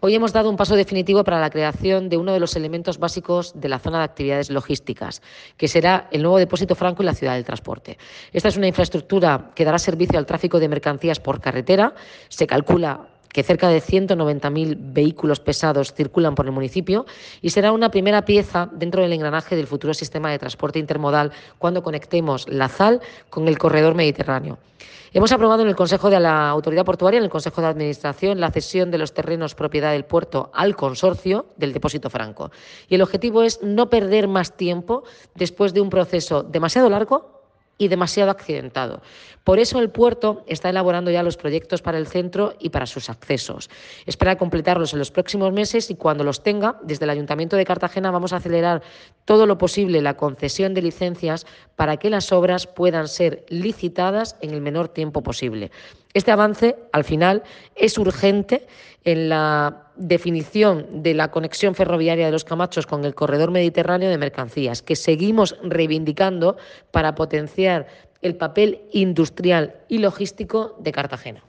Hoy hemos dado un paso definitivo para la creación de uno de los elementos básicos de la zona de actividades logísticas, que será el nuevo depósito franco y la ciudad del transporte. Esta es una infraestructura que dará servicio al tráfico de mercancías por carretera. Se calcula que cerca de 190.000 vehículos pesados circulan por el municipio y será una primera pieza dentro del engranaje del futuro sistema de transporte intermodal cuando conectemos la ZAL con el corredor mediterráneo. Hemos aprobado en el Consejo de la Autoridad Portuaria, en el Consejo de Administración, la cesión de los terrenos propiedad del puerto al consorcio del depósito franco. Y el objetivo es no perder más tiempo después de un proceso demasiado largo y demasiado accidentado. Por eso el puerto está elaborando ya los proyectos para el centro y para sus accesos. Espera completarlos en los próximos meses y cuando los tenga, desde el Ayuntamiento de Cartagena vamos a acelerar todo lo posible la concesión de licencias para que las obras puedan ser licitadas en el menor tiempo posible. Este avance, al final, es urgente en la definición de la conexión ferroviaria de los Camachos con el corredor mediterráneo de mercancías, que seguimos reivindicando para potenciar el papel industrial y logístico de Cartagena.